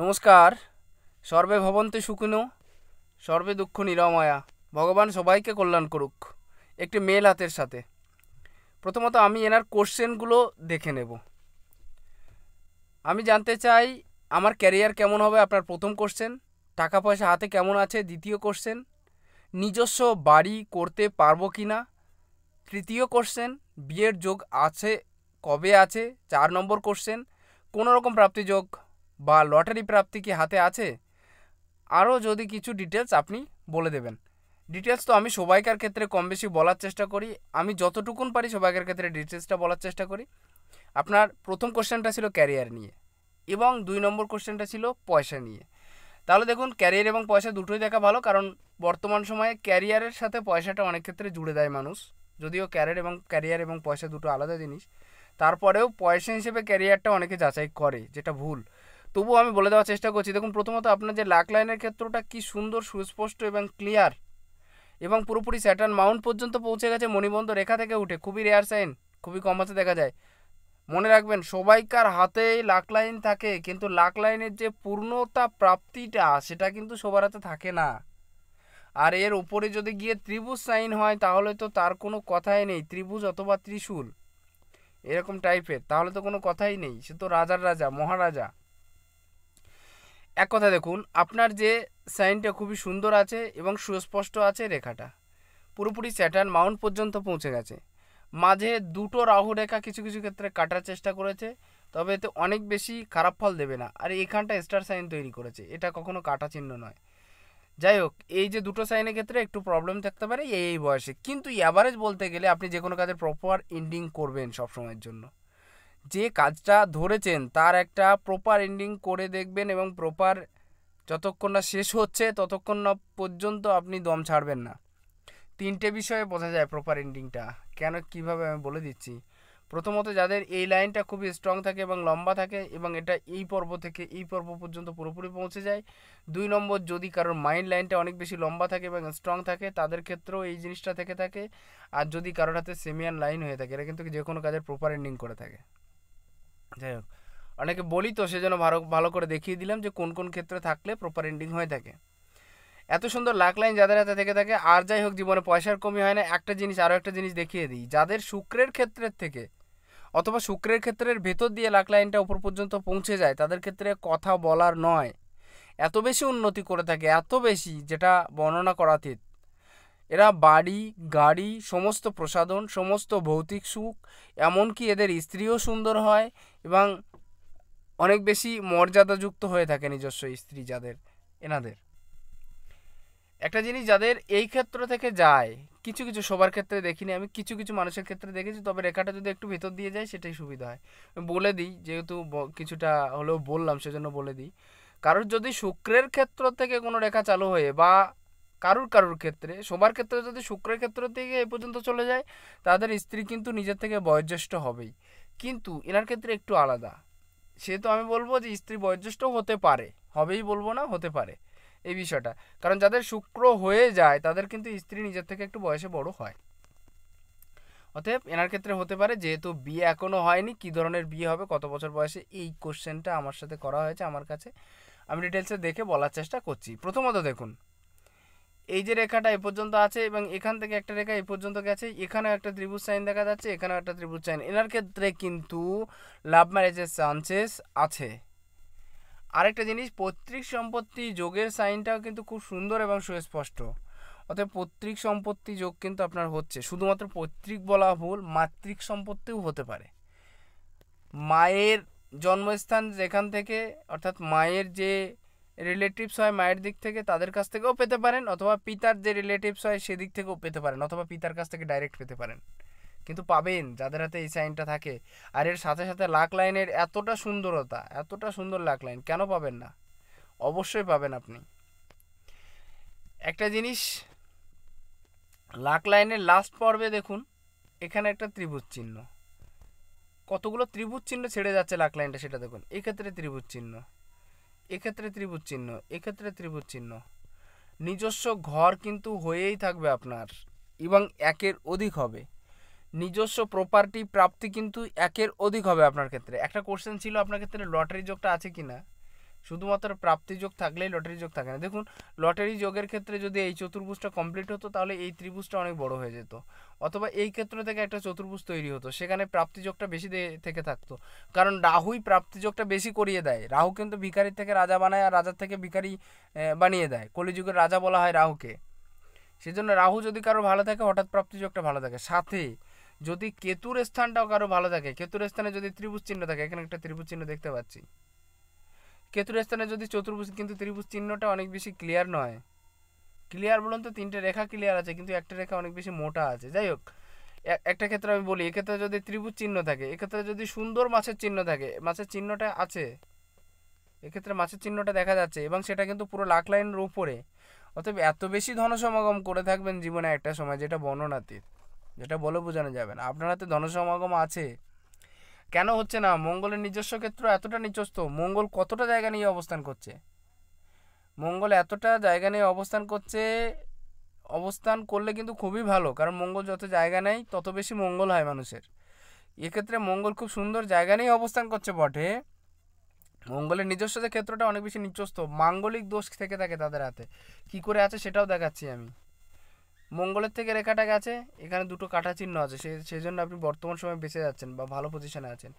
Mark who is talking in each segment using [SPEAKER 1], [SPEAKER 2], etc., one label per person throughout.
[SPEAKER 1] নমস্কার সর্বে ভবন্তে সুখিনো সর্বে দুঃখ নিরময়া ভগবান সবাইকে কল্যাণ করুক একটি মেল হাতের সাথে প্রথমত আমি এনার কোশ্চেনগুলো দেখে নেব আমি জানতে চাই আমার ক্যারিয়ার কেমন হবে আপনার প্রথম কোশ্চেন টাকা পয়সা হাতে কেমন আছে দ্বিতীয় কোশ্চেন নিজস্ব বাড়ি করতে পারবো কি না তৃতীয় কোশ্চেন বিয়ের যোগ আছে কবে আছে চার নম্বর কোশ্চেন কোনো রকম প্রাপ্তিযোগ বা লটারি প্রাপ্তি কি হাতে আছে আরও যদি কিছু ডিটেলস আপনি বলে দেবেন ডিটেলস তো আমি সবাইকার ক্ষেত্রে কম বেশি বলার চেষ্টা করি আমি যতটুকুন পারি সবাইকার ক্ষেত্রে ডিটেলসটা বলার চেষ্টা করি আপনার প্রথম কোশ্চেনটা ছিল ক্যারিয়ার নিয়ে এবং দুই নম্বর কোশ্চেনটা ছিল পয়সা নিয়ে তাহলে দেখুন ক্যারিয়ার এবং পয়সা দুটোই দেখা ভালো কারণ বর্তমান সময়ে ক্যারিয়ারের সাথে পয়সাটা অনেক ক্ষেত্রে জুড়ে দেয় মানুষ যদিও ক্যারিয়ার এবং ক্যারিয়ার এবং পয়সা দুটো আলাদা জিনিস তারপরেও পয়সা হিসেবে ক্যারিয়ারটা অনেকে যাচাই করে যেটা ভুল তবুও আমি বলে দেওয়ার চেষ্টা করছি দেখুন প্রথমত আপনার যে লাক লাইনের ক্ষেত্রটা কি সুন্দর সুস্পষ্ট এবং ক্লিয়ার এবং পুরোপুরি স্যাটার্ন মাউন্ট পর্যন্ত পৌঁছে গেছে মণিবন্ধ রেখা থেকে উঠে খুবই রেয়ার সাইন খুবই কম আছে দেখা যায় মনে রাখবেন সবাইকার হাতে লাক লাইন থাকে কিন্তু লাক লাইনের যে পূর্ণতা প্রাপ্তিটা সেটা কিন্তু সবার হাতে থাকে না আর এর উপরে যদি গিয়ে ত্রিভুজ সাইন হয় তাহলে তো তার কোনো কথাই নেই ত্রিভুজ অথবা ত্রিশূল এরকম টাইপের তাহলে তো কোনো কথাই নেই সে তো রাজার রাজা মহারাজা এক কথা দেখুন আপনার যে সাইনটা খুবই সুন্দর আছে এবং সুস্পষ্ট আছে রেখাটা পুরোপুরি স্যাটার্ন মাউন্ট পর্যন্ত পৌঁছে গেছে মাঝে দুটো রাহু রেখা কিছু কিছু ক্ষেত্রে কাটার চেষ্টা করেছে তবে এতে অনেক বেশি খারাপ ফল দেবে না আর এখানটা স্টার সাইন তৈরি করেছে এটা কখনো কাটা চিহ্ন নয় যাই হোক এই যে দুটো সাইনের ক্ষেত্রে একটু প্রবলেম থাকতে পারে এই বয়সে কিন্তু অ্যাভারেজ বলতে গেলে আপনি যে কোনো কাজের প্রপার এন্ডিং করবেন সবসময়ের জন্য যে কাজটা ধরেছেন তার একটা প্রপার এন্ডিং করে দেখবেন এবং প্রপার যতক্ষণ না শেষ হচ্ছে ততক্ষণ না পর্যন্ত আপনি দম ছাড়বেন না তিনটে বিষয়ে বোঝা যায় প্রপার এন্ডিংটা কেন কিভাবে আমি বলে দিচ্ছি প্রথমত যাদের এই লাইনটা খুবই স্ট্রং থাকে এবং লম্বা থাকে এবং এটা এই পর্ব থেকে এই পর্ব পর্যন্ত পুরোপুরি পৌঁছে যায় দুই নম্বর যদি কারোর মাইন্ড লাইনটা অনেক বেশি লম্বা থাকে এবং স্ট্রং থাকে তাদের ক্ষেত্রেও এই জিনিসটা থেকে থাকে আর যদি কারোর হাতে সেমিয়ান লাইন হয়ে থাকে এটা কিন্তু যে কোনো কাজের প্রপার এন্ডিং করে থাকে যাই হোক অনেকে বলি তো সেজন্য ভালো ভালো করে দেখিয়ে দিলাম যে কোন কোন ক্ষেত্রে থাকলে প্রপার এন্ডিং হয়ে থাকে এত সুন্দর লাখ লাইন যাদের হাতে থেকে থাকে আর যাই হোক জীবনে পয়সার কমি হয় না একটা জিনিস আরও একটা জিনিস দেখিয়ে দিই যাদের শুক্রের ক্ষেত্রের থেকে অথবা শুক্রের ক্ষেত্রের ভেতর দিয়ে লাখ লাইনটা উপর পর্যন্ত পৌঁছে যায় তাদের ক্ষেত্রে কথা বলার নয় এত বেশি উন্নতি করে থাকে এত বেশি যেটা বর্ণনা করাতীত এরা বাড়ি গাড়ি সমস্ত প্রসাধন সমস্ত ভৌতিক সুখ এমনকি এদের স্ত্রীও সুন্দর হয় এবং অনেক বেশি মর্যাদাযুক্ত হয়ে থাকে নিজস্ব স্ত্রী যাদের এনাদের একটা জিনিস যাদের এই ক্ষেত্র থেকে যায় কিছু কিছু সবার ক্ষেত্রে দেখিনি আমি কিছু কিছু মানুষের ক্ষেত্রে দেখেছি তবে রেখাটা যদি একটু ভেতর দিয়ে যায় সেটাই সুবিধা হয় বলে দিই যেহেতু কিছুটা হলেও বললাম সেজন্য বলে দিই কারোর যদি শুক্রের ক্ষেত্র থেকে কোনো রেখা চালু হয়ে বা কারুর কারুর ক্ষেত্রে সবার ক্ষেত্রে যদি শুক্রের ক্ষেত্র থেকে এ পর্যন্ত চলে যায় তাদের স্ত্রী কিন্তু নিজের থেকে বয়োজ্যেষ্ঠ হবেই কিন্তু এনার ক্ষেত্রে একটু আলাদা সে তো আমি বলবো যে স্ত্রী বয়োজ্যেষ্ঠ হতে পারে হবেই বলবো না হতে পারে এই বিষয়টা কারণ যাদের শুক্র হয়ে যায় তাদের কিন্তু স্ত্রী নিজের থেকে একটু বয়সে বড় হয় অতএব এনার ক্ষেত্রে হতে পারে যেহেতু বিয়ে এখনও হয়নি কী ধরনের বিয়ে হবে কত বছর বয়সে এই কোশ্চেনটা আমার সাথে করা হয়েছে আমার কাছে আমি ডিটেলসে দেখে বলার চেষ্টা করছি প্রথমত দেখুন এই যে রেখাটা এ পর্যন্ত আছে এবং এখান থেকে একটা রেখা এ পর্যন্ত গেছে এখানেও একটা ত্রিভুজ সাইন দেখা যাচ্ছে এখানেও একটা ত্রিভুজ সাইন এনার ক্ষেত্রে কিন্তু লাভ ম্যারেজের চান্সেস আছে আরেকটা জিনিস পৈতৃক সম্পত্তি যোগের সাইনটাও কিন্তু খুব সুন্দর এবং সুস্পষ্ট অতএব পৈতৃক সম্পত্তি যোগ কিন্তু আপনার হচ্ছে শুধুমাত্র পৈতৃক বলা ভুল মাতৃক সম্পত্তিও হতে পারে মায়ের জন্মস্থান যেখান থেকে অর্থাৎ মায়ের যে রিলেটিভস হয় মায়ের দিক থেকে তাদের কাছ থেকেও পেতে পারেন অথবা পিতার যে রিলেটিভস হয় সেদিক থেকেও পেতে পারেন অথবা পিতার কাছ থেকে ডাইরেক্ট পেতে পারেন কিন্তু পাবেন যাদের হাতে এই সাইনটা থাকে আর এর সাথে সাথে লাক লাইনের এতটা সুন্দরতা এতটা সুন্দর লাক লাইন কেন পাবেন না অবশ্যই পাবেন আপনি একটা জিনিস লাক লাইনের লাস্ট পর্বে দেখুন এখানে একটা ত্রিভুজ চিহ্ন কতগুলো ত্রিভুজ চিহ্ন ছেড়ে যাচ্ছে লাক লাইনটা সেটা দেখুন এক্ষেত্রে ত্রিভুজ চিহ্ন এক্ষেত্রে ত্রিভুজ চিহ্ন এক্ষেত্রে ত্রিভুজ চিহ্ন নিজস্ব ঘর কিন্তু হয়েই থাকবে আপনার এবং একের অধিক হবে নিজস্ব প্রপার্টি প্রাপ্তি কিন্তু একের অধিক হবে আপনার ক্ষেত্রে একটা কোশ্চেন ছিল আপনার ক্ষেত্রে লটারি যোগটা আছে কি না শুধুমাত্র প্রাপ্তি যোগ থাকলেই লটারি যোগ থাকে না দেখুন লটারি যোগের ক্ষেত্রে যদি এই চতুর্ভুজটা কমপ্লিট হতো তাহলে এই ত্রিভুজটা অনেক বড় হয়ে যেত অথবা এই ক্ষেত্র থেকে একটা চতুর্ভুজ তৈরি হতো সেখানে প্রাপ্তিযোগটা বেশি থেকে থাকতো কারণ রাহুই প্রাপ্তি যোগটা বেশি করিয়ে দেয় রাহু কিন্তু ভিখারির থেকে রাজা বানায় আর রাজার থেকে ভিখারি বানিয়ে দেয় কলিযুগের রাজা বলা হয় রাহুকে সেজন্য রাহু যদি কারো ভালো থাকে হঠাৎ প্রাপ্তিযোগটা ভালো থাকে সাথে যদি কেতুর স্থানটাও কারো ভালো থাকে কেতুর স্থানে যদি ত্রিভুজ চিহ্ন থাকে এখানে একটা ত্রিভুজ চিহ্ন দেখতে পাচ্ছি কেতুর স্থানে যদি চতুর্ভুজ কিন্তু ত্রিভুজ চিহ্নটা অনেক বেশি ক্লিয়ার নয় ক্লিয়ার বলুন তো তিনটে রেখা ক্লিয়ার আছে কিন্তু একটা রেখা অনেক বেশি মোটা আছে যাই হোক একটা ক্ষেত্রে আমি বলি এক্ষেত্রে যদি ত্রিভুজ চিহ্ন থাকে এক্ষেত্রে যদি সুন্দর মাছের চিহ্ন থাকে মাছের চিহ্নটা আছে এক্ষেত্রে মাছের চিহ্নটা দেখা যাচ্ছে এবং সেটা কিন্তু পুরো লাখ লাইনের উপরে অতএব এত বেশি ধনসমাগম করে থাকবেন জীবনে একটা সময় যেটা বর্ণনাতীত যেটা বলে বোঝানো যাবে না আপনার হাতে ধনসমাগম আছে কেন হচ্ছে না মঙ্গলের নিজস্ব ক্ষেত্র এতটা নিচস্ত মঙ্গল কতটা জায়গা নিয়ে অবস্থান করছে মঙ্গল এতটা জায়গা নিয়ে অবস্থান করছে অবস্থান করলে কিন্তু খুবই ভালো কারণ মঙ্গল যত জায়গা নেয় তত বেশি মঙ্গল হয় মানুষের এক্ষেত্রে মঙ্গল খুব সুন্দর জায়গা নিয়ে অবস্থান করছে বটে মঙ্গলের নিজস্ব যে ক্ষেত্রটা অনেক বেশি নিচস্ত মাঙ্গলিক দোষ থেকে থাকে তাদের হাতে কি করে আছে সেটাও দেখাচ্ছি আমি মঙ্গলের থেকে রেখাটা গেছে এখানে দুটো কাটা চিহ্ন আছে সে সেই জন্য আপনি বর্তমান সময়ে বেঁচে যাচ্ছেন বা ভালো পজিশনে আছেন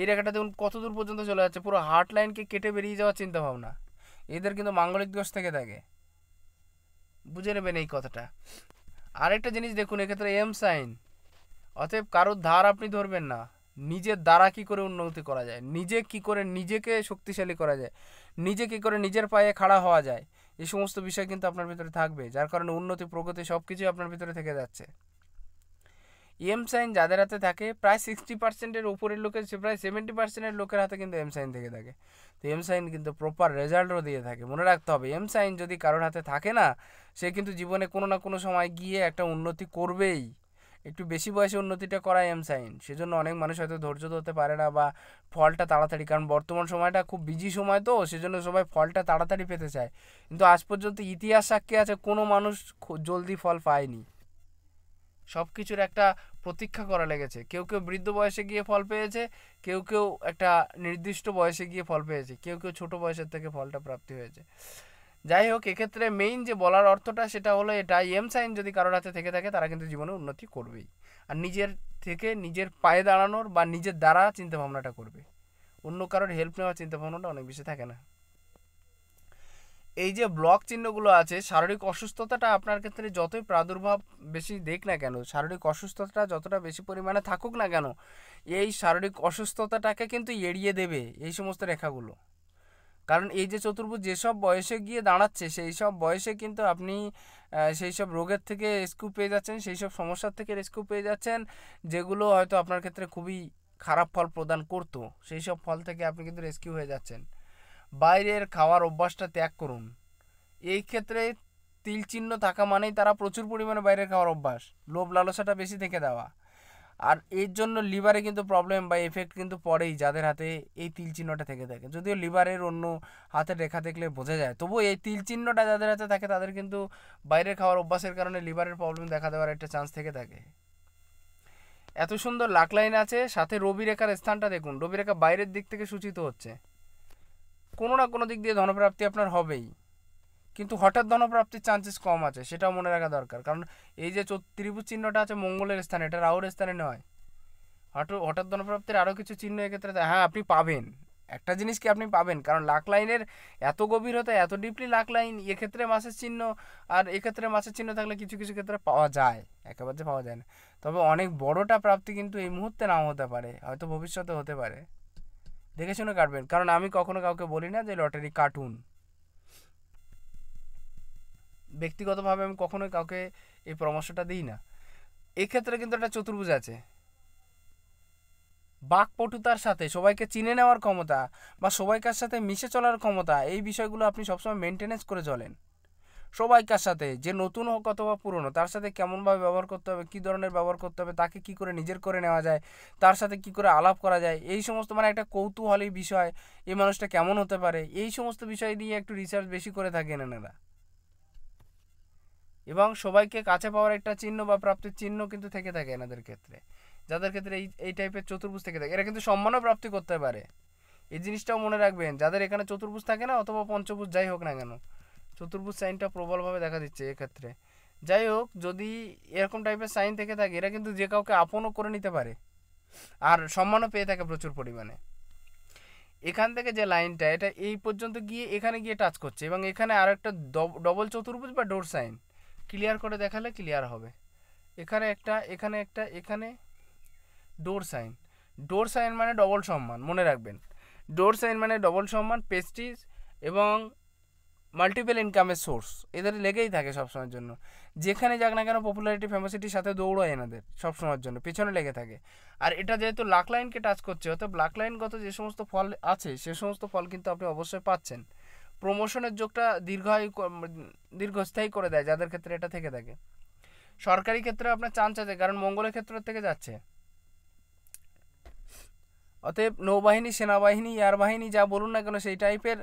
[SPEAKER 1] এই রেখাটা দেখুন কত দূর পর্যন্ত চলে যাচ্ছে পুরো হার্ট লাইনকে কেটে বেরিয়ে যাওয়ার চিন্তাভাবনা এদের কিন্তু মাঙ্গলিক দোষ থেকে থাকে বুঝে নেবেন এই কথাটা আরেকটা জিনিস দেখুন এক্ষেত্রে এম সাইন অতএব কারোর ধার আপনি ধরবেন না নিজের দ্বারা কি করে উন্নতি করা যায় নিজে কি করে নিজেকে শক্তিশালী করা যায় নিজে কি করে নিজের পায়ে খাড়া হওয়া যায় এই সমস্ত বিষয় কিন্তু আপনার ভিতরে থাকবে যার কারণে উন্নতি প্রগতি সব কিছুই আপনার ভিতরে থেকে যাচ্ছে এম সাইন যাদের হাতে থাকে প্রায় সিক্সটি পার্সেন্টের উপরের লোকের প্রায় সেভেন্টি পার্সেন্টের লোকের হাতে কিন্তু এম সাইন থেকে থাকে তো এম সাইন কিন্তু প্রপার রেজাল্টও দিয়ে থাকে মনে রাখতে হবে এম সাইন যদি কারোর হাতে থাকে না সে কিন্তু জীবনে কোনো না কোনো সময় গিয়ে একটা উন্নতি করবেই একটু বেশি বয়সে উন্নতিটা করা এম সাইন সেজন্য অনেক মানুষ হয়তো ধৈর্য ধরতে পারে না বা ফলটা তাড়াতাড়ি কারণ বর্তমান সময়টা খুব বিজি সময় তো সেজন্য সবাই ফলটা তাড়াতাড়ি পেতে চায় কিন্তু আজ পর্যন্ত ইতিহাস সাক্ষী আছে কোনো মানুষ জলদি ফল পায়নি সব কিছুর একটা প্রতীক্ষা করা লেগেছে কেউ কেউ বৃদ্ধ বয়সে গিয়ে ফল পেয়েছে কেউ কেউ একটা নির্দিষ্ট বয়সে গিয়ে ফল পেয়েছে কেউ কেউ ছোট বয়সের থেকে ফলটা প্রাপ্তি হয়েছে যাই হোক এক্ষেত্রে মেইন যে বলার অর্থটা সেটা হলো এটা এম সাইন যদি কারোর হাতে থেকে থাকে তারা কিন্তু জীবনে উন্নতি করবেই আর নিজের থেকে নিজের পায়ে দাঁড়ানোর বা নিজের দ্বারা চিন্তাভাবনাটা করবে অন্য কারোর হেল্প নেওয়ার চিন্তাভাবনাটা অনেক বেশি থাকে না এই যে ব্লক চিহ্নগুলো আছে শারীরিক অসুস্থতাটা আপনার ক্ষেত্রে যতই প্রাদুর্ভাব বেশি দেখ না কেন শারীরিক অসুস্থতাটা যতটা বেশি পরিমাণে থাকুক না কেন এই শারীরিক অসুস্থতাটাকে কিন্তু এড়িয়ে দেবে এই সমস্ত রেখাগুলো কারণ এই যে চতুর্ভুজ যেসব বয়সে গিয়ে দাঁড়াচ্ছে সেই সব বয়সে কিন্তু আপনি সেই সব রোগের থেকে রেস্কিউ পেয়ে যাচ্ছেন সেই সব সমস্যার থেকে রেস্কিউ পেয়ে যাচ্ছেন যেগুলো হয়তো আপনার ক্ষেত্রে খুবই খারাপ ফল প্রদান করতো সেই সব ফল থেকে আপনি কিন্তু রেস্কিউ হয়ে যাচ্ছেন বাইরের খাওয়ার অভ্যাসটা ত্যাগ করুন এই ক্ষেত্রে তিল চিহ্ন থাকা মানেই তারা প্রচুর পরিমাণে বাইরের খাওয়ার অভ্যাস লোভ লালসাটা বেশি থেকে দেওয়া আর এর জন্য লিভারে কিন্তু প্রবলেম বা এফেক্ট কিন্তু পড়েই যাদের হাতে এই তিল চিহ্নটা থেকে থাকে যদিও লিভারের অন্য হাতে রেখা দেখলে বোঝা যায় তবু এই তিল চিহ্নটা যাদের হাতে থাকে তাদের কিন্তু বাইরে খাওয়ার অভ্যাসের কারণে লিভারের প্রবলেম দেখা দেওয়ার একটা চান্স থেকে থাকে এত সুন্দর লাক লাইন আছে সাথে রবি রেখার স্থানটা দেখুন রবি রেখা বাইরের দিক থেকে সূচিত হচ্ছে কোনো না কোনো দিক দিয়ে ধনপ্রাপ্তি আপনার হবেই কিন্তু হঠাৎ ধনপ্রাপ্তির চান্সেস কম আছে সেটাও মনে রাখা দরকার কারণ এই যে ত্রিভুজ চিহ্নটা আছে মঙ্গলের স্থানে এটা রাহুর স্থানে নয় হঠাৎ হঠাৎ ধনপ্রাপ্তির আরও কিছু চিহ্ন এক্ষেত্রে হ্যাঁ আপনি পাবেন একটা জিনিস কি আপনি পাবেন কারণ লাখ লাইনের এত গভীরতা এত ডিপলি লাখ লাইন এক্ষেত্রে মাছের চিহ্ন আর এক্ষেত্রে মাছের চিহ্ন থাকলে কিছু কিছু ক্ষেত্রে পাওয়া যায় একেবারে পাওয়া যায় না তবে অনেক বড়টা প্রাপ্তি কিন্তু এই মুহূর্তে নাও হতে পারে হয়তো ভবিষ্যতে হতে পারে দেখে শুনে কাটবেন কারণ আমি কখনো কাউকে বলি না যে লটারি কার্টুন ব্যক্তিগতভাবে আমি কখনোই কাউকে এই পরামর্শটা দিই না এক্ষেত্রে কিন্তু একটা চতুর্ভুজ আছে বাকপটুতার সাথে সবাইকে চিনে নেওয়ার ক্ষমতা বা সবাইকার সাথে মিশে চলার ক্ষমতা এই বিষয়গুলো আপনি সবসময় মেনটেনেন্স করে চলেন সবাইকার সাথে যে নতুন হোক অথবা পুরনো তার সাথে কেমনভাবে ব্যবহার করতে হবে কী ধরনের ব্যবহার করতে হবে তাকে কি করে নিজের করে নেওয়া যায় তার সাথে কি করে আলাপ করা যায় এই সমস্ত মানে একটা কৌতূহলী বিষয় এই মানুষটা কেমন হতে পারে এই সমস্ত বিষয় নিয়ে একটু রিসার্চ বেশি করে থাকেন এনারা এবং সবাইকে কাছে পাওয়ার একটা চিহ্ন বা প্রাপ্তির চিহ্ন কিন্তু থেকে থাকে এনাদের ক্ষেত্রে যাদের ক্ষেত্রে এই এই টাইপের চতুর্ভুজ থেকে থাকে এরা কিন্তু সম্মানও প্রাপ্তি করতে পারে এই জিনিসটাও মনে রাখবেন যাদের এখানে চতুর্ভুজ থাকে না অথবা পঞ্চভুজ যাই হোক না কেন চতুর্ভুজ সাইনটা প্রবলভাবে দেখা দিচ্ছে এক্ষেত্রে যাই হোক যদি এরকম টাইপের সাইন থেকে থাকে এরা কিন্তু যে কাউকে আপনও করে নিতে পারে আর সম্মানও পেয়ে থাকে প্রচুর পরিমাণে এখান থেকে যে লাইনটা এটা এই পর্যন্ত গিয়ে এখানে গিয়ে টাচ করছে এবং এখানে আর একটা ডবল চতুর্ভুজ বা ডোর সাইন ক্লিয়ার করে দেখালে ক্লিয়ার হবে এখানে একটা এখানে একটা এখানে ডোর সাইন ডোর সাইন মানে ডবল সম্মান মনে রাখবেন ডোর সাইন মানে ডবল সম্মান পেস্টিস এবং মাল্টিপল ইনকামের সোর্স এদের লেগেই থাকে সবসময়ের জন্য যেখানে যাক না কেন পপুলারিটি ফেমাসিটির সাথে দৌড়ায় এনাদের সবসময়ের জন্য পেছনে লেগে থাকে আর এটা যেহেতু লাক লাইনকে টাচ করছে অর্থাৎ ব্লাক লাইনগত যে সমস্ত ফল আছে সে সমস্ত ফল কিন্তু আপনি অবশ্যই পাচ্ছেন প্রমোশনের যোগটা দীর্ঘায়ু দীর্ঘস্থায়ী করে দেয় যাদের ক্ষেত্রে এটা থেকে থাকে সরকারি ক্ষেত্রে আপনার চান্স আছে কারণ মঙ্গলের ক্ষেত্র থেকে যাচ্ছে অতএব নৌবাহিনী সেনাবাহিনী এয়ারবাহিনী যা বলুন না কেন সেই টাইপের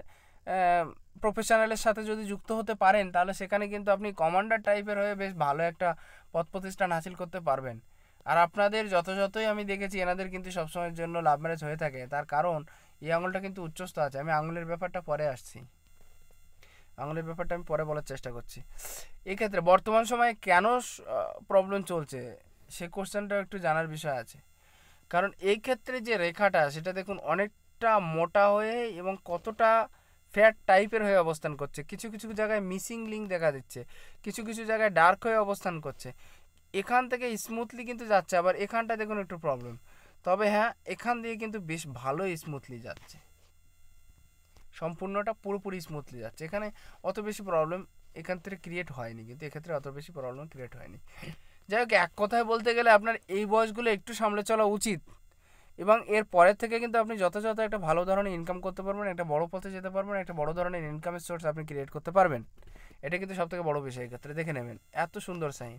[SPEAKER 1] প্রফেশনালের সাথে যদি যুক্ত হতে পারেন তাহলে সেখানে কিন্তু আপনি কমান্ডার টাইপের হয়ে বেশ ভালো একটা পথ প্রতিষ্ঠান হাসিল করতে পারবেন আর আপনাদের যথাযথই আমি দেখেছি এনাদের কিন্তু সবসময়ের জন্য লাভ ম্যারেজ হয়ে থাকে তার কারণ এই আঙুলটা কিন্তু উচ্চস্থ আছে আমি আঙুলের ব্যাপারটা পরে আসছি আঙুলের ব্যাপারটা আমি পরে বলার চেষ্টা করছি এক্ষেত্রে বর্তমান সময়ে কেন প্রবলেম চলছে সে কোশ্চেনটা একটু জানার বিষয় আছে কারণ এই ক্ষেত্রে যে রেখাটা সেটা দেখুন অনেকটা মোটা হয়ে এবং কতটা ফ্যাট টাইপের হয়ে অবস্থান করছে কিছু কিছু জায়গায় মিসিং লিঙ্ক দেখা দিচ্ছে কিছু কিছু জায়গায় ডার্ক হয়ে অবস্থান করছে এখান থেকে স্মুথলি কিন্তু যাচ্ছে আবার এখানটা দেখুন একটু প্রবলেম তবে হ্যাঁ এখান দিয়ে কিন্তু বেশ ভালোই স্মুথলি যাচ্ছে সম্পূর্ণটা পুরোপুরি স্মুথলি যাচ্ছে এখানে অত বেশি প্রবলেম এখান থেকে ক্রিয়েট হয়নি কিন্তু এক্ষেত্রে অত বেশি প্রবলেম ক্রিয়েট হয়নি যাই হোক এক কথায় বলতে গেলে আপনার এই বয়সগুলো একটু সামলে চলা উচিত এবং এর পরের থেকে কিন্তু আপনি যথাযথ একটা ভালো ধরনের ইনকাম করতে পারবেন একটা বড় পথে যেতে পারবেন একটা বড় ধরনের ইনকামের সোর্স আপনি ক্রিয়েট করতে পারবেন এটা কিন্তু সবথেকে বড় বিষয় এক্ষেত্রে দেখে নেবেন এত সুন্দর সাইন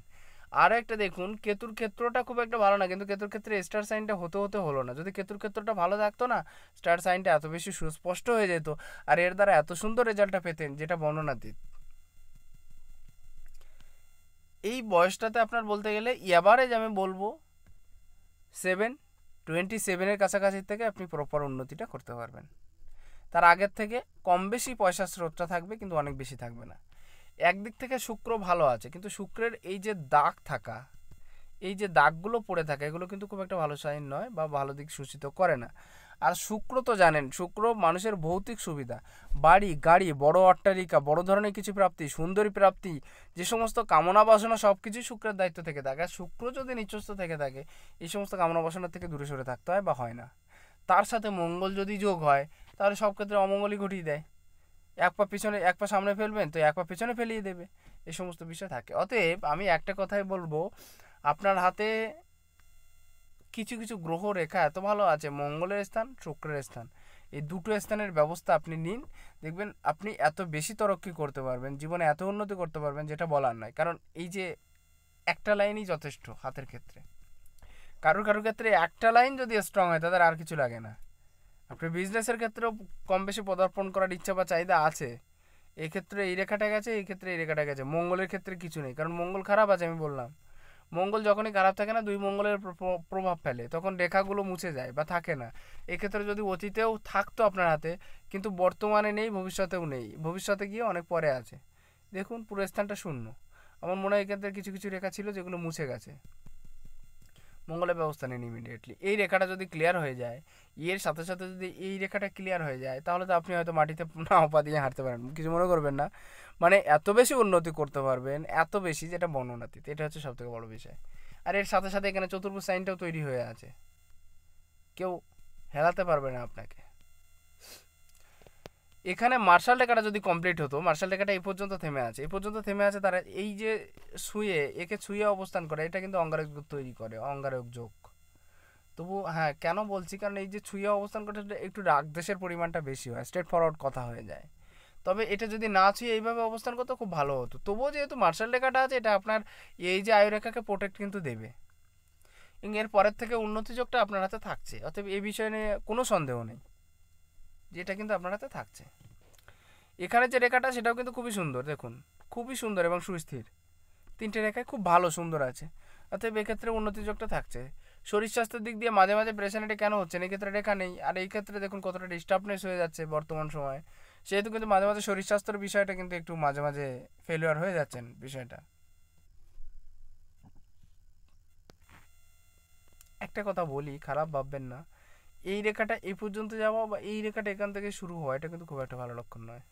[SPEAKER 1] আর একটা দেখুন কেতুর ক্ষেত্রটা খুব একটা ভালো না কিন্তু কেতুর ক্ষেত্রে স্টার সাইনটা হতে হতে হলো না যদি কেতুর ক্ষেত্রটা ভালো থাকতো না স্টার সাইনটা এত বেশি সুস্পষ্ট হয়ে যেত আর এর দ্বারা এত সুন্দর রেজাল্টটা পেতেন যেটা বর্ণনা দিত এই বয়সটাতে আপনার বলতে গেলে অ্যাভারেজ আমি বলবো সেভেন টোয়েন্টি সেভেনের কাছাকাছি থেকে আপনি প্রপার উন্নতিটা করতে পারবেন তার আগের থেকে কম বেশি পয়সার স্রোতটা থাকবে কিন্তু অনেক বেশি থাকবে না একদিক থেকে শুক্র ভালো আছে কিন্তু শুক্রের এই যে দাগ থাকা এই যে দাগগুলো পড়ে থাকে এগুলো কিন্তু খুব একটা ভালো সাইন নয় বা ভালো দিক সূচিত করে না আর শুক্র তো জানেন শুক্র মানুষের ভৌতিক সুবিধা বাড়ি গাড়ি বড় অট্টালিকা বড় ধরনের কিছু প্রাপ্তি সুন্দরী প্রাপ্তি যে সমস্ত কামনা বাসনা সব কিছুই শুক্রের দায়িত্ব থেকে থাকে আর শুক্র যদি নিচস্থ থেকে থাকে এই সমস্ত কামনা বাসনা থেকে দূরে সরে থাকতে হয় বা হয় না তার সাথে মঙ্গল যদি যোগ হয় তাহলে সব ক্ষেত্রে অমঙ্গলই ঘটিয়ে দেয় এক পা পিছনে এক পা সামনে ফেলবেন তো এক পা পিছনে ফেলিয়ে দেবে এই সমস্ত বিষয় থাকে অতএব আমি একটা কথাই বলবো আপনার হাতে কিছু কিছু গ্রহ রেখা এত ভালো আছে মঙ্গলের স্থান শুক্রের স্থান এই দুটো স্থানের ব্যবস্থা আপনি নিন দেখবেন আপনি এত বেশি তরক্কি করতে পারবেন জীবনে এত উন্নতি করতে পারবেন যেটা বলার নয় কারণ এই যে একটা লাইনই যথেষ্ট হাতের ক্ষেত্রে কারোর কারোর ক্ষেত্রে একটা লাইন যদি স্ট্রং হয় তাদের আর কিছু লাগে না আপনার বিজনেসের ক্ষেত্রেও কম বেশি পদার্পণ করার ইচ্ছা বা চাহিদা আছে এক্ষেত্রে এই রেখাটা গেছে এই ক্ষেত্রে এই রেখাটা গেছে মঙ্গলের ক্ষেত্রে কিছু নেই কারণ মঙ্গল খারাপ আছে আমি বললাম মঙ্গল যখনই খারাপ থাকে না দুই মঙ্গলের প্রভাব ফেলে তখন রেখাগুলো মুছে যায় বা থাকে না এক্ষেত্রে যদি অতীতেও থাকতো আপনার হাতে কিন্তু বর্তমানে নেই ভবিষ্যতেও নেই ভবিষ্যতে গিয়ে অনেক পরে আছে দেখুন পুরো স্থানটা শূন্য আমার মনে হয় এক্ষেত্রে কিছু কিছু রেখা ছিল যেগুলো মুছে গেছে মঙ্গলে ব্যবস্থা নেন ইমিডিয়েটলি এই রেখাটা যদি ক্লিয়ার হয়ে যায় এর সাথে সাথে যদি এই রেখাটা ক্লিয়ার হয়ে যায় তাহলে তো আপনি হয়তো মাটিতে না দিয়ে হাঁটতে পারেন কিছু মনে করবেন না মানে এত বেশি উন্নতি করতে পারবেন এত বেশি যেটা বর্ণনাতীত এটা হচ্ছে সবথেকে বড় বিষয় আর এর সাথে সাথে এখানে চতুর্ভুজ সাইনটাও তৈরি হয়ে আছে কেউ হেলাতে পারবে না আপনাকে এখানে মার্শাল টেকাটা যদি কমপ্লিট হতো মার্শাল টেকাটা এই পর্যন্ত থেমে আছে এই পর্যন্ত থেমে আছে তারা এই যে শুয়ে একে শুয়ে অবস্থান করে এটা কিন্তু অঙ্গারক তৈরি করে অঙ্গারক যোগ তবু হ্যাঁ কেন বলছি কারণ এই যে ছুঁয়ে অবস্থান করে একটু রাগদেশের পরিমাণটা বেশি হয় স্ট্রেট ফরওয়ার্ড কথা হয়ে যায় তবে এটা যদি না ছুঁয়ে এইভাবে অবস্থান করতো খুব ভালো হতো তবুও যেহেতু মার্শাল রেখাটা আছে এটা আপনার এই যে আয়ুরেখাকে প্রোটেক্ট কিন্তু দেবে এর পরের থেকে উন্নতি যোগটা আপনার হাতে থাকছে অতএব এই বিষয়ে নিয়ে কোনো সন্দেহ নেই যেটা কিন্তু আপনার হাতে থাকছে এখানে যে রেখাটা সেটাও কিন্তু খুবই সুন্দর দেখুন খুবই সুন্দর এবং সুস্থির তিনটে রেখায় খুব ভালো সুন্দর আছে অতএব এক্ষেত্রে উন্নতি যোগটা থাকছে শরীর স্বাস্থ্যের দিক দিয়ে মাঝে মাঝে প্রেশানিটি কেন হচ্ছে এই ক্ষেত্রে রেখা নেই আর এই ক্ষেত্রে দেখুন কতটা ডিস্টার্বনেস হয়ে যাচ্ছে বর্তমান সময়ে সেহেতু কিন্তু মাঝে মাঝে শরীর স্বাস্থ্যের বিষয়টা কিন্তু একটু মাঝে মাঝে ফেলিওর হয়ে যাচ্ছেন বিষয়টা একটা কথা বলি খারাপ ভাববেন না এই রেখাটা এই পর্যন্ত যাওয়া বা এই রেখাটা এখান থেকে শুরু হওয়া এটা কিন্তু খুব একটা ভালো লক্ষণ নয়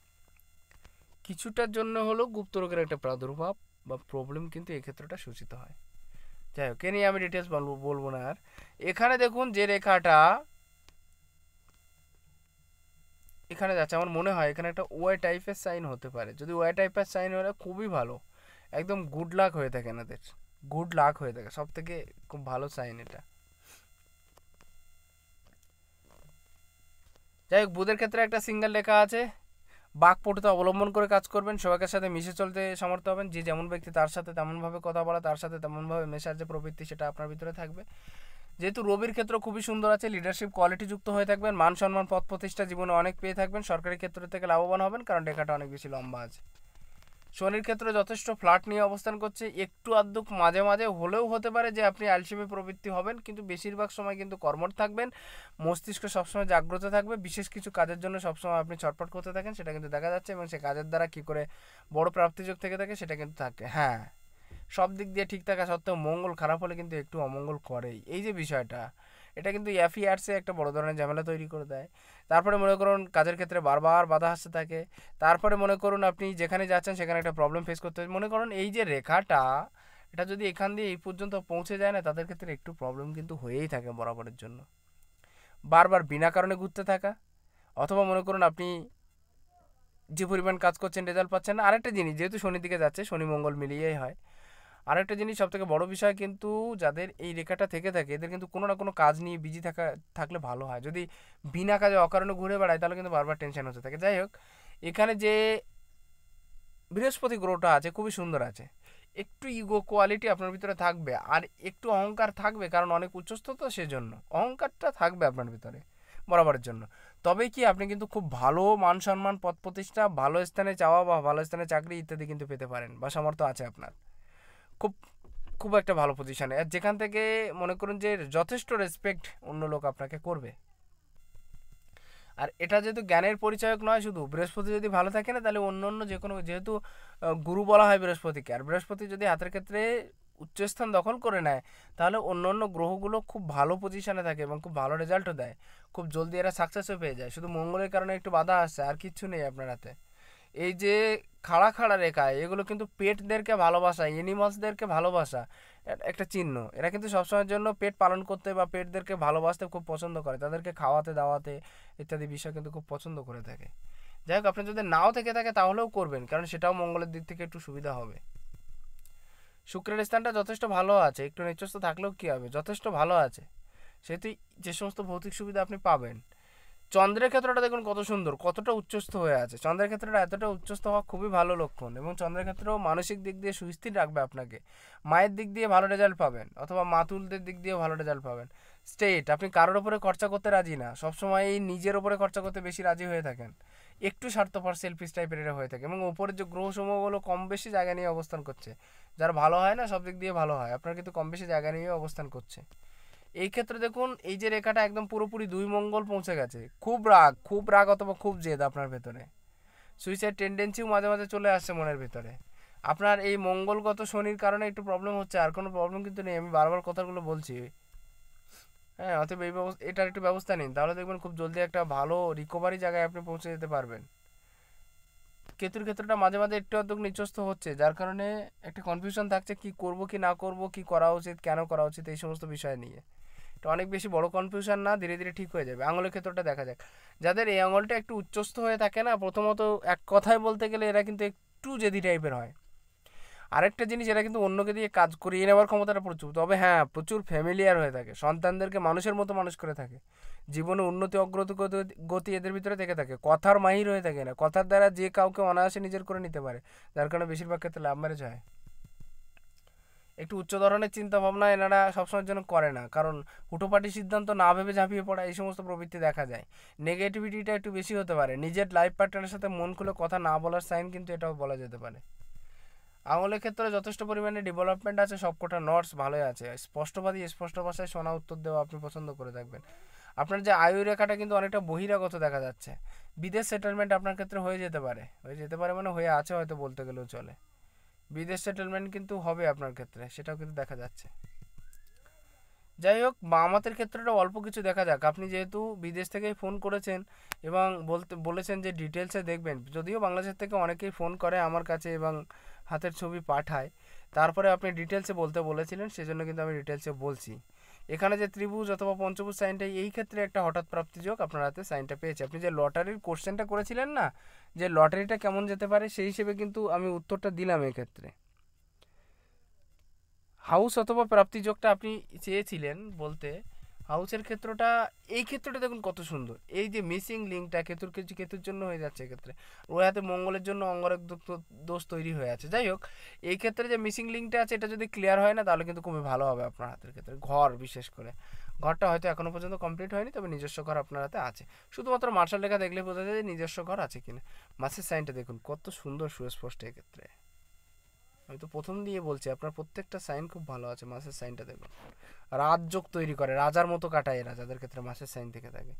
[SPEAKER 1] কিছুটার জন্য হলো গুপ্তরোগের একটা প্রাদুর্ভাব বা প্রবলেম কিন্তু এক্ষেত্রটা সূচিত হয় যাই হোক এ নিয়ে আমি ডিটেলস বলবো বলবো না আর এখানে দেখুন যে রেখাটা এখানে যাচ্ছে আমার মনে হয় এখানে একটা ওয়াই টাইপের সাইন হতে পারে যদি ওয়াই টাইপের সাইন হলে খুবই ভালো একদম গুড লাক হয়ে থাকে এনাদের গুড লাক হয়ে থাকে সব থেকে খুব ভালো সাইন এটা যাই হোক বুধের ক্ষেত্রে একটা সিঙ্গেল লেখা আছে বাকপটুতা অবলম্বন করে কাজ করবেন সবাইকার সাথে মিশে চলতে সমর্থ হবেন যে যেমন ব্যক্তি তার সাথে তেমনভাবে কথা বলা তার সাথে তেমনভাবে মেশার যে প্রবৃত্তি সেটা আপনার ভিতরে থাকবে যেহেতু রবির ক্ষেত্র খুবই সুন্দর আছে লিডারশিপ কোয়ালিটি যুক্ত হয়ে থাকবেন মান সম্মান পথ প্রতিষ্ঠা জীবনে অনেক পেয়ে থাকবেন সরকারি ক্ষেত্র থেকে লাভবান হবেন কারণ লেখাটা অনেক বেশি লম্বা আছে শনির ক্ষেত্রে যথেষ্ট ফ্ল্যাট নিয়ে অবস্থান করছে একটু আধুক মাঝে মাঝে হলেও হতে পারে যে আপনি আলসেমি প্রবৃত্তি হবেন কিন্তু বেশিরভাগ সময় কিন্তু কর্মর থাকবেন মস্তিষ্ক সবসময় জাগ্রত থাকবে বিশেষ কিছু কাজের জন্য সবসময় আপনি ছটফট করতে থাকেন সেটা কিন্তু দেখা যাচ্ছে এবং সে কাজের দ্বারা কী করে বড় প্রাপ্তিযোগ থেকে থাকে সেটা কিন্তু থাকে হ্যাঁ সব দিক দিয়ে ঠিক থাকা সত্ত্বেও মঙ্গল খারাপ হলে কিন্তু একটু অমঙ্গল করেই এই যে বিষয়টা এটা কিন্তু অ্যাফিয়ার্সে একটা বড় ধরনের ঝামেলা তৈরি করে দেয় তারপরে মনে করুন কাজের ক্ষেত্রে বারবার বাধা আসতে থাকে তারপরে মনে করুন আপনি যেখানে যাচ্ছেন সেখানে একটা প্রবলেম ফেস করতে মনে করুন এই যে রেখাটা এটা যদি এখান দিয়ে এই পর্যন্ত পৌঁছে যায় না তাদের ক্ষেত্রে একটু প্রবলেম কিন্তু হয়েই থাকে বরাবরের জন্য বারবার বিনা কারণে ঘুরতে থাকা অথবা মনে করুন আপনি যে পরিমাণ কাজ করছেন রেজাল্ট পাচ্ছেন আরেকটা জিনিস যেহেতু শনির দিকে যাচ্ছে শনি মঙ্গল মিলিয়েই হয় আরেকটা জিনিস সবথেকে বড় বিষয় কিন্তু যাদের এই রেখাটা থেকে থাকে এদের কিন্তু কোনো না কোনো কাজ নিয়ে বিজি থাকা থাকলে ভালো হয় যদি বিনা কাজে অকারণে ঘুরে বেড়ায় তাহলে কিন্তু বারবার টেনশন হতে থাকে যাই হোক এখানে যে বৃহস্পতি গ্রহটা আছে খুবই সুন্দর আছে একটু ইগো কোয়ালিটি আপনার ভিতরে থাকবে আর একটু অহংকার থাকবে কারণ অনেক উচ্চস্থ তো সেজন্য অহংকারটা থাকবে আপনার ভিতরে বরাবরের জন্য তবে কি আপনি কিন্তু খুব ভালো মান সম্মান পথ প্রতিষ্ঠা ভালো স্থানে চাওয়া বা ভালো স্থানে চাকরি ইত্যাদি কিন্তু পেতে পারেন বা সামর্থ্য আছে আপনার খুব খুব একটা ভালো পজিশানে আর যেখান থেকে মনে করুন যে যথেষ্ট রেসপেক্ট অন্য লোক আপনাকে করবে আর এটা যেহেতু জ্ঞানের পরিচয়ক নয় শুধু বৃহস্পতি যদি ভালো থাকে না তাহলে অন্য অন্য যে কোনো যেহেতু গুরু বলা হয় বৃহস্পতিকে আর বৃহস্পতি যদি হাতের ক্ষেত্রে উচ্চস্থান দখল করে নেয় তাহলে অন্য অন্য গ্রহগুলো খুব ভালো পজিশানে থাকে এবং খুব ভালো রেজাল্টও দেয় খুব জলদি এরা সাকসেসও পেয়ে যায় শুধু মঙ্গলের কারণে একটু বাধা আসছে আর কিচ্ছু নেই আপনার হাতে এই যে খাড়া খাড়া রেখা এগুলো কিন্তু পেটদেরকে ভালোবাসা এনিমালসদেরকে ভালোবাসা একটা চিহ্ন এরা কিন্তু সবসময়ের জন্য পেট পালন করতে বা পেটদেরকে ভালোবাসতে খুব পছন্দ করে তাদেরকে খাওয়াতে দাওয়াতে ইত্যাদি বিষয় কিন্তু খুব পছন্দ করে থাকে যাই হোক আপনি যদি নাও থেকে থাকে তাহলেও করবেন কারণ সেটাও মঙ্গলের দিক থেকে একটু সুবিধা হবে শুক্রের স্থানটা যথেষ্ট ভালো আছে একটু নিচস্থ থাকলেও কী হবে যথেষ্ট ভালো আছে সেহেতু যে সমস্ত ভৌতিক সুবিধা আপনি পাবেন চন্দ্রের ক্ষেত্রটা দেখুন কত সুন্দর কতটা উচ্চস্থ হয়ে আছে চন্দ্রের ক্ষেত্রটা এতটা উচ্চস্থ হওয়া খুবই ভালো লক্ষণ এবং চন্দ্রের ক্ষেত্রেও মানসিক দিক দিয়ে সুস্থির রাখবে আপনাকে মায়ের দিক দিয়ে ভালো রেজাল্ট পাবেন অথবা মাতুলদের দিক দিয়েও ভালো রেজাল্ট পাবেন স্টেট আপনি কারোর ওপরে খরচা করতে রাজি না সবসময় এই নিজের ওপরে খরচা করতে বেশি রাজি হয়ে থাকেন একটু স্বার্থপর সেলফিস টাইপের এটা হয়ে থাকে এবং ওপরের যে গ্রহ সমূহগুলো কম বেশি জায়গা নিয়ে অবস্থান করছে যার ভালো হয় না সব দিক দিয়ে ভালো হয় আপনার কিন্তু কম বেশি জায়গা নিয়ে অবস্থান করছে এই ক্ষেত্রে দেখুন এই যে রেখাটা একদম পুরোপুরি দুই মঙ্গল পৌঁছে গেছে খুব রাগ খুব রাগ অথবা খুব জেদ আপনার ভেতরে সুইসাইড টেন্ডেন্সিও মাঝে মাঝে চলে আসছে মনের ভেতরে আপনার এই মঙ্গলগত শনির কারণে একটু প্রবলেম হচ্ছে আর কোনো প্রবলেম কিন্তু নেই আমি বারবার কথাগুলো বলছি হ্যাঁ অতএব এই ব্যবস্থা এটার একটু ব্যবস্থা নিন তাহলে দেখবেন খুব জলদি একটা ভালো রিকভারি জায়গায় আপনি পৌঁছে যেতে পারবেন কেতুর ক্ষেত্রটা মাঝে মাঝে একটু অর্ধক নিচস্থ হচ্ছে যার কারণে একটা কনফিউশন থাকছে কি করব কি না করব কি করা উচিত কেন করা উচিত এই সমস্ত বিষয় নিয়ে তো অনেক বেশি বড় কনফিউশন না ধীরে ধীরে ঠিক হয়ে যাবে আঙুলের ক্ষেত্রটা দেখা যাক যাদের এই আঙুলটা একটু উচ্চস্থ হয়ে থাকে না প্রথমত এক কথায় বলতে গেলে এরা কিন্তু একটু জেদি টাইপের হয় আরেকটা জিনিস এরা কিন্তু অন্যকে দিয়ে কাজ করিয়ে নেওয়ার ক্ষমতাটা প্রচুর তবে হ্যাঁ প্রচুর ফ্যামিলিয়ার হয়ে থাকে সন্তানদেরকে মানুষের মতো মানুষ করে থাকে জীবনে উন্নতি অগ্রগতি গতি এদের ভিতরে থেকে থাকে কথার মাহির হয়ে থাকে না কথার দ্বারা যে কাউকে অনায়াসে নিজের করে নিতে পারে যার কারণে বেশিরভাগ ক্ষেত্রে লাভ ম্যারেজ হয় একটু উচ্চ ধরনের চিন্তাভাবনা এনারা সবসময়ের জন্য করে না কারণ হুটোপাটি সিদ্ধান্ত না ভেবে ঝাঁপিয়ে পড়া এই সমস্ত প্রবৃত্তি দেখা যায় নেগেটিভিটিটা একটু বেশি হতে পারে নিজের লাইফ পার্টনারের সাথে মন খুলে কথা না বলার সাইন কিন্তু এটাও বলা যেতে পারে আঙুলের ক্ষেত্রে যথেষ্ট পরিমাণে ডেভেলপমেন্ট আছে সবকটা নটস ভালোই আছে স্পষ্টবাদী স্পষ্ট ভাষায় শোনা উত্তর দেওয়া আপনি পছন্দ করে থাকবেন আপনার যে আয়ু রেখাটা কিন্তু অনেকটা বহিরাগত দেখা যাচ্ছে বিদেশ সেটেলমেন্ট আপনার ক্ষেত্রে হয়ে যেতে পারে হয়ে যেতে পারে মানে হয়ে আছে হয়তো বলতে গেলেও চলে বিদেশ সেটেলমেন্ট কিন্তু হবে আপনার ক্ষেত্রে সেটাও কিন্তু দেখা যাচ্ছে যাই হোক মামাতের ক্ষেত্রেটা অল্প কিছু দেখা যাক আপনি যেহেতু বিদেশ থেকেই ফোন করেছেন এবং বলতে বলেছেন যে ডিটেলসে দেখবেন যদিও বাংলাদেশের থেকে অনেকেই ফোন করে আমার কাছে এবং হাতের ছবি পাঠায় তারপরে আপনি ডিটেলসে বলতে বলেছিলেন সেজন্য কিন্তু আমি ডিটেলসে বলছি এখানে যে ত্রিভুজ অথবা পঞ্চভুজ সাইনটা এই ক্ষেত্রে একটা হঠাৎ প্রাপ্তি যোগ আপনার হাতে সাইনটা পেয়েছে আপনি যে লটারির কোশ্চেনটা করেছিলেন না যে লটারিটা কেমন যেতে পারে সেই হিসেবে কিন্তু আমি উত্তরটা দিলাম ক্ষেত্রে হাউস অথবা প্রাপ্তি যোগটা আপনি চেয়েছিলেন বলতে হাউসের ক্ষেত্রটা এই ক্ষেত্রটা দেখুন কত সুন্দর এই যে মিসিং লিঙ্কটা কেতুর কেতুর জন্য হয়ে যাচ্ছে এক্ষেত্রে ওর হাতে মঙ্গলের জন্য অঙ্গরক দোষ তৈরি হয়ে আছে যাই হোক এই ক্ষেত্রে যে মিসিং লিঙ্কটা আছে এটা যদি ক্লিয়ার হয় না তাহলে কিন্তু খুবই ভালো হবে আপনার হাতের ক্ষেত্রে ঘর বিশেষ করে ঘরটা হয়তো এখনও পর্যন্ত কমপ্লিট হয়নি তবে নিজস্ব ঘর আপনার হাতে আছে শুধুমাত্র মার্শাল লেখা দেখলে বোঝা যায় যে নিজস্ব ঘর আছে কিনা মাছের সাইনটা দেখুন কত সুন্দর সুস্পষ্ট এক্ষেত্রে আমি তো প্রথম দিয়ে বলছি আপনার প্রত্যেকটা সাইন খুব ভালো আছে মাছের সাইনটা দেখুন রাজযোগ তৈরি করে রাজার মতো কাটায় এরা যাদের ক্ষেত্রে মাসের সাইন থেকে থাকে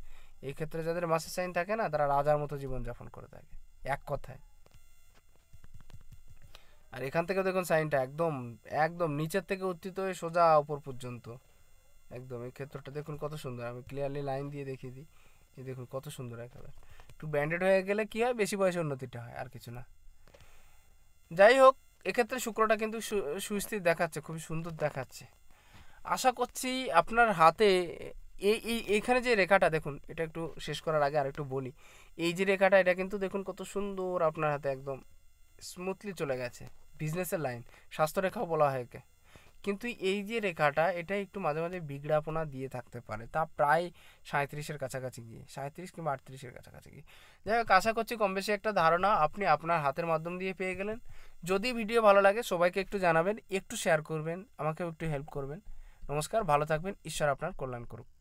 [SPEAKER 1] এই ক্ষেত্রে যাদের মাসের সাইন থাকে না তারা রাজার মতো জীবনযাপন করে থাকে এক কথায় আর এখান থেকে দেখুন সাইনটা একদম একদম নিচের থেকে উত্থিত হয়ে সোজা উপর পর্যন্ত একদম এই ক্ষেত্রটা দেখুন কত সুন্দর আমি ক্লিয়ারলি লাইন দিয়ে দেখিয়ে দিই এই দেখুন কত সুন্দর একেবারে একটু ব্যান্ডেড হয়ে গেলে কী হয় বেশি বয়সে উন্নতিটা হয় আর কিছু না যাই হোক এক্ষেত্রে শুক্রটা কিন্তু সুস্থির দেখাচ্ছে খুবই সুন্দর দেখাচ্ছে আশা করছি আপনার হাতে এই এই এখানে যে রেখাটা দেখুন এটা একটু শেষ করার আগে আর একটু বলি এই যে রেখাটা এটা কিন্তু দেখুন কত সুন্দর আপনার হাতে একদম স্মুথলি চলে গেছে বিজনেসের লাইন স্বাস্থ্য রেখাও বলা হয় একে কিন্তু এই যে রেখাটা এটা একটু মাঝে মাঝে বিজ্ঞাপনা দিয়ে থাকতে পারে তা প্রায় সাঁত্রিশের কাছাকাছি গিয়ে সাঁত্রিশ কিংবা আটত্রিশের কাছাকাছি গিয়ে যাই হোক আশা করছি কম বেশি একটা ধারণা আপনি আপনার হাতের মাধ্যম দিয়ে পেয়ে গেলেন যদি ভিডিও ভালো লাগে সবাইকে একটু জানাবেন একটু শেয়ার করবেন আমাকেও একটু হেল্প করবেন নমস্কার ভালো থাকবেন ঈশ্বর আপনার কল্যাণ করুক